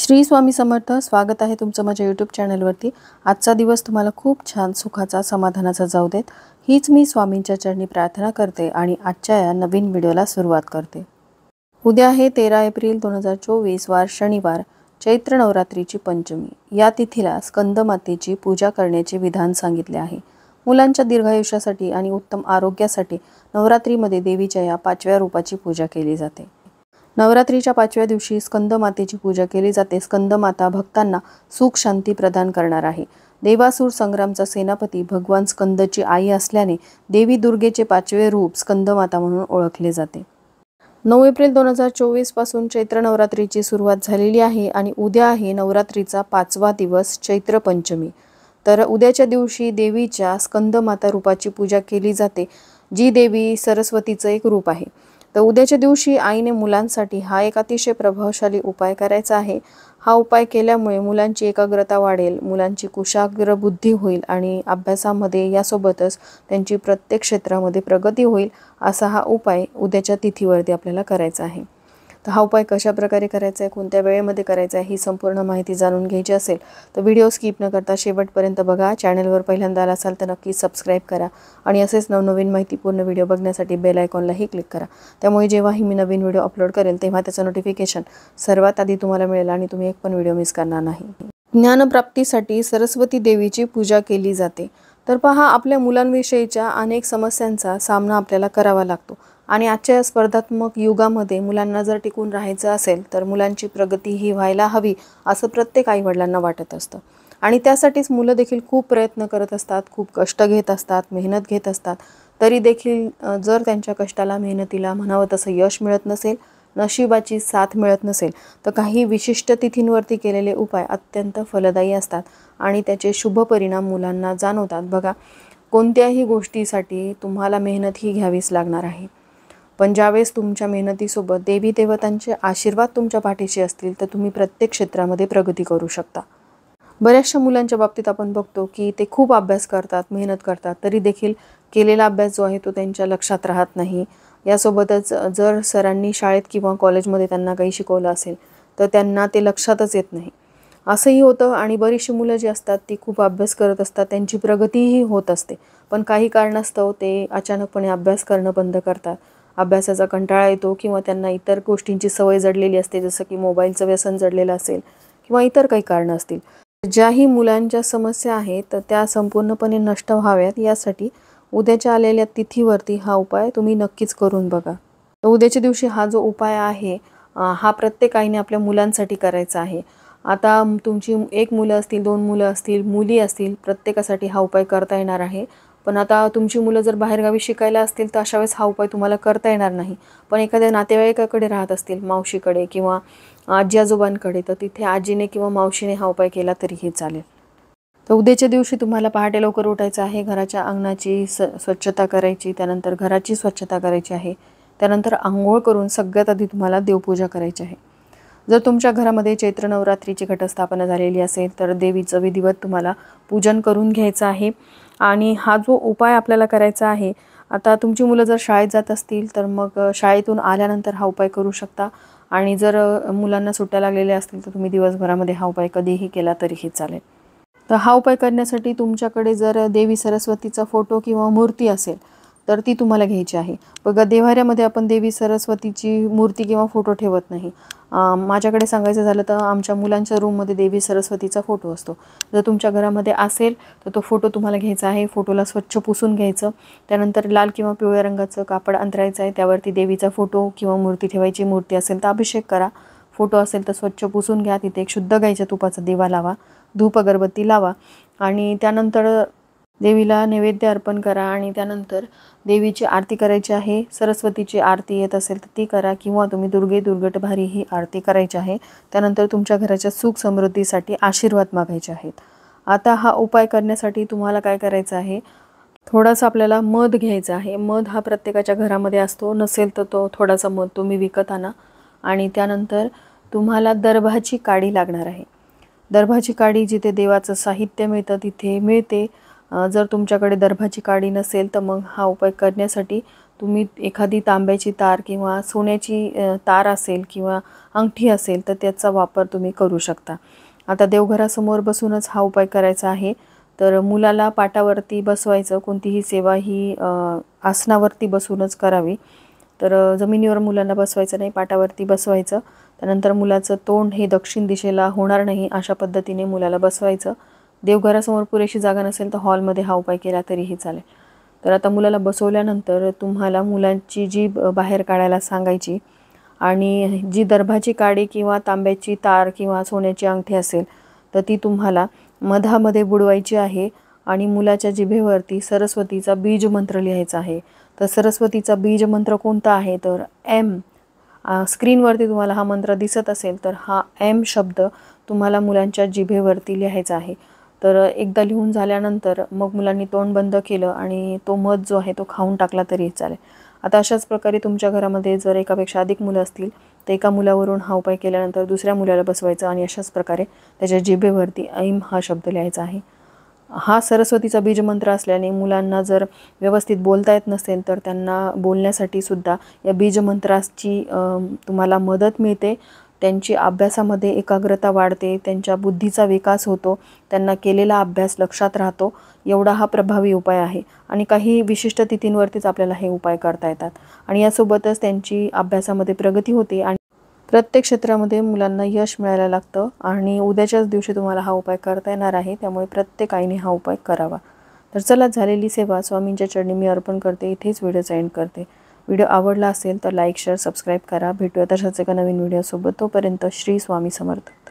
श्री स्वामी समर्थ स्वागत आहे तुमचं माझ्या यूट्यूब चॅनलवरती आजचा दिवस तुम्हाला खूप छान सुखाचा समाधानाचा जाऊ देत हीच मी स्वामींच्या चरणी प्रार्थना करते आणि आजच्या या नवीन व्हिडिओला सुरुवात करते उद्या आहे तेरा एप्रिल दोन हजार चोवीस वार शनिवार चैत्र नवरात्रीची पंचमी या तिथीला स्कंदमातेची पूजा करण्याचे विधान सांगितले आहे मुलांच्या दीर्घायुष्यासाठी आणि उत्तम आरोग्यासाठी नवरात्रीमध्ये देवीच्या या पाचव्या रूपाची पूजा केली जाते नवरात्रीच्या पाचव्या दिवशी स्कंदमातेची पूजा केली जाते स्कंदमाता भक्तांना सुख शांती प्रदान करणार आहे देवासूर संग्रामचा सेनापती भगवान स्कंदची आई असल्याने देवी दुर्गेचे पाचवे रूप स्कंदमाता म्हणून ओळखले जाते नऊ एप्रिल दोन हजार पासून चैत्र नवरात्रीची सुरुवात झालेली आहे आणि उद्या आहे नवरात्रीचा पाचवा दिवस चैत्र पंचमी तर उद्याच्या दिवशी देवीच्या स्कंदमाता रूपाची पूजा केली जाते जी देवी सरस्वतीचं एक रूप आहे तर उद्याच्या दिवशी आईने मुलांसाठी हा एक अतिशय प्रभावशाली उपाय करायचा आहे हा उपाय केल्यामुळे मुलांची एकाग्रता वाढेल मुलांची कुशाग्र बुद्धी होईल आणि अभ्यासामध्ये यासोबतच त्यांची प्रत्येक क्षेत्रामध्ये प्रगती होईल असा हा उपाय उद्याच्या तिथीवरती आपल्याला करायचा आहे तर हा उपाय कशा प्रकारे करायचा आहे कोणत्या वेळेमध्ये करायचा आहे ही संपूर्ण माहिती जाणून घ्यायची असेल तर व्हिडिओ स्किप न करता शेवटपर्यंत बघा चॅनलवर पहिल्यांदा आला असाल तर नक्की सबस्क्राईब करा आणि असेच नवनवीन माहितीपूर्ण व्हिडिओ बघण्यासाठी बेल आयकॉनलाही क्लिक करा त्यामुळे जेव्हाही मी नवीन व्हिडिओ अपलोड करेल तेव्हा त्याचं नोटिफिकेशन सर्वात आधी तुम्हाला मिळेल आणि तुम्ही एक पण व्हिडिओ मिस करणार नाही ज्ञानप्राप्तीसाठी सरस्वती देवीची पूजा केली जाते तर पहा आपल्या मुलांविषयीच्या अनेक समस्यांचा सामना आपल्याला करावा लागतो आणि आजच्या या स्पर्धात्मक युगामध्ये मुलांना जर टिकून राहायचं असेल तर मुलांची प्रगती ही व्हायला हवी असं प्रत्येक आईवडिलांना वाटत असतं आणि त्यासाठीच मुलं देखील खूप प्रयत्न करत असतात खूप कष्ट घेत असतात मेहनत घेत असतात तरी देखील जर त्यांच्या कष्टाला मेहनतीला म्हणावं तसं यश मिळत नसेल नशिबाची साथ मिळत नसेल तर काही विशिष्ट तिथींवरती केलेले उपाय अत्यंत फलदायी असतात आणि त्याचे शुभ परिणाम मुलांना जाणवतात बघा कोणत्याही गोष्टीसाठी तुम्हाला मेहनत ही घ्यावीच लागणार आहे पण ज्यावेळेस तुमच्या मेहनतीसोबत देवी देवतांचे आशीर्वाद तुमच्या पाठीशी असतील तर तुम्ही प्रत्येक क्षेत्रामध्ये प्रगती करू शकता बऱ्याचशा मुलांच्या बाबतीत आपण बघतो की ते खूप अभ्यास करतात मेहनत करतात तरी देखील केलेला अभ्यास जो आहे तो त्यांच्या लक्षात राहत नाही यासोबतच जर सरांनी शाळेत किंवा कॉलेजमध्ये त्यांना काही शिकवलं असेल तर त्यांना ते लक्षातच येत नाही असंही होतं आणि बरीचशी मुलं जी असतात ती खूप अभ्यास करत असतात त्यांची प्रगतीही होत असते पण काही कारणास्तव ते अचानकपणे अभ्यास करणं बंद करतात अभ्यासाचा कंटाळा येतो किंवा त्यांना इतर गोष्टींची सवय जडलेली असते जसं की मोबाईलचं व्यसन जडलेलं असेल किंवा इतर काही कारणं असतील ज्याही मुलांच्या समस्या आहेत तर त्या संपूर्णपणे नष्ट व्हाव्यात यासाठी उद्याच्या आलेल्या तिथीवरती हा उपाय तुम्ही नक्कीच करून बघा तर उद्याच्या दिवशी हा जो उपाय आहे हा प्रत्येक आईने आपल्या मुलांसाठी करायचा आहे आता तुमची एक मुलं असतील दोन मुलं असतील मुली असतील प्रत्येकासाठी हा उपाय करता येणार आहे पण आता तुमची मुलं जर बाहेरगावी शिकायला असतील तर अशा वेळेस हा उपाय तुम्हाला करता येणार नाही पण एखाद्या नातेवाईकाकडे राहत असतील मावशीकडे किंवा आजी आजोबांकडे तर तिथे आजीने किंवा मावशीने हा उपाय केला तरीही चालेल तर उद्याच्या दिवशी तुम्हाला पहाटे लवकर उठायचं आहे घराच्या अंगणाची स स्वच्छता करायची त्यानंतर घराची स्वच्छता करायची आहे त्यानंतर आंघोळ करून सगळ्यात आधी तुम्हाला देवपूजा करायची आहे जर तुमच्या घरामध्ये चैत्र नवरात्रीची घटस्थापना झालेली असेल तर देवीचं विधिवत तुम्हाला पूजन करून घ्यायचं आहे आणि हा जो उपाय आपल्याला करायचा आहे आता तुमची मुलं जर शाळेत जात असतील तर मग शाळेतून आल्यानंतर हा उपाय करू शकता आणि जर मुलांना सुट्ट्या लागलेल्या असतील तर तुम्ही दिवसभरामध्ये हा उपाय कधीही केला तरीही चालेल तर हा उपाय करण्यासाठी तुमच्याकडे जर देवी सरस्वतीचा फोटो किंवा मूर्ती असेल तर ती तुम्हाला घ्यायची आहे बघा देवाऱ्यामध्ये आपण देवी सरस्वतीची मूर्ती किंवा फोटो ठेवत नाही माझ्याकडे सांगायचं झालं तर आमच्या मुलांच्या रूममध्ये देवी सरस्वतीचा फोटो असतो जर तुमच्या घरामध्ये असेल तर तो फोटो तुम्हाला घ्यायचा आहे फोटोला स्वच्छ पुसून घ्यायचं त्यानंतर लाल किंवा पिवळ्या रंगाचं कापड अंतरायचं आहे त्यावरती देवीचा फोटो किंवा मूर्ती ठेवायची मूर्ती असेल तर अभिषेक करा फोटो असेल तर स्वच्छ पुसून घ्या तिथे एक शुद्ध गाईच्या तुपाचा दिवा लावा धूप अगरबत्ती लावा आणि त्यानंतर देवीला नैवेद्य अर्पण करा आणि त्यानंतर देवीची आरती करायची आहे सरस्वतीची आरती येत असेल तर ती करा किंवा तुम्ही दुर्गे दुर्गटभारी ही आरती करायची आहे त्यानंतर तुमच्या घराच्या सुख समृद्धीसाठी आशीर्वाद मागायचे आहेत आता हा उपाय करण्यासाठी तुम्हाला काय करायचं आहे थोडासा आपल्याला मध घ्यायचा आहे मध हा प्रत्येकाच्या घरामध्ये असतो नसेल तर तो थोडासा मध तुम्ही विकत आणा आणि त्यानंतर तुम्हाला दर्भाची काडी लागणार आहे दर्भाची काडी जिथे देवाचं साहित्य मिळतं तिथे मिळते जर तुमच्याकडे दर्भाची काडी नसेल तर मग हा उपाय करण्यासाठी तुम्ही एखादी तांब्याची तार किंवा सोन्याची तार असेल किंवा अंगठी असेल तर त्याचा वापर तुम्ही करू शकता आता देवघरासमोर बसूनच हा उपाय करायचा आहे तर मुलाला पाटावरती बसवायचं कोणतीही सेवा ही आसनावरती बसूनच करावी तर जमिनीवर मुलांना बसवायचं नाही पाटावरती बसवायचं त्यानंतर मुलाचं तोंड हे दक्षिण दिशेला होणार नाही अशा पद्धतीने मुलाला बसवायचं देवघरासमोर पुरेशी जागा नसेल तर हॉलमध्ये हा उपाय केला तरीही चालेल तर आता मुलाला बसवल्यानंतर तुम्हाला मुलांची जी बाहेर काढायला सांगायची आणि जी दर्भाची काडी किंवा तांब्याची तार किंवा सोन्याची अंगठी असेल तर ती तुम्हाला मधामध्ये बुडवायची आहे आणि मुलाच्या जिभेवरती सरस्वतीचा बीज मंत्र लिहायचा आहे तर सरस्वतीचा बीज मंत्र कोणता आहे तर एम स्क्रीनवरती तुम्हाला हा मंत्र दिसत असेल तर हा एम शब्द तुम्हाला मुलांच्या जिभेवरती लिहायचा आहे तर एकदा लिहून झाल्यानंतर मग मुलांनी तोंड बंद केलं आणि तो मध जो आहे तो खाऊन टाकला तरी चालेल आता अशाच प्रकारे तुमच्या घरामध्ये जर एकापेक्षा अधिक मुलं असतील तर एका मुलावरून हा उपाय केल्यानंतर दुसऱ्या मुलाला बसवायचा आणि अशाच प्रकारे त्याच्या जिभेवरती ऐम हा शब्द लिहायचा आहे हा सरस्वतीचा बीजमंत्र असल्याने मुलांना जर व्यवस्थित बोलता येत नसेल तर त्यांना बोलण्यासाठी सुद्धा या बीजमंत्राची तुम्हाला मदत मिळते त्यांची अभ्यासामध्ये एकाग्रता वाढते त्यांच्या बुद्धीचा विकास होतो त्यांना केलेला अभ्यास लक्षात राहतो एवढा हा प्रभावी उपाय आहे आणि काही विशिष्ट तिथींवरतीच आपल्याला हे उपाय करता येतात आणि यासोबतच त्यांची अभ्यासामध्ये प्रगती होते आणि प्रत्येक क्षेत्रामध्ये मुलांना यश मिळायला लागतं आणि उद्याच्याच दिवशी तुम्हाला हा उपाय करता येणार आहे त्यामुळे प्रत्येक आईने हा उपाय करावा तर चला झालेली सेवा स्वामींच्या चरणी मी अर्पण करते इथेच व्हिडिओ एंड करते व्हिडिओ आवडला असेल तर लाईक शेअर सबस्क्राईब करा भेटूया तशाच एका नवीन व्हिडिओसोबत तोपर्यंत श्री स्वामी समर्थ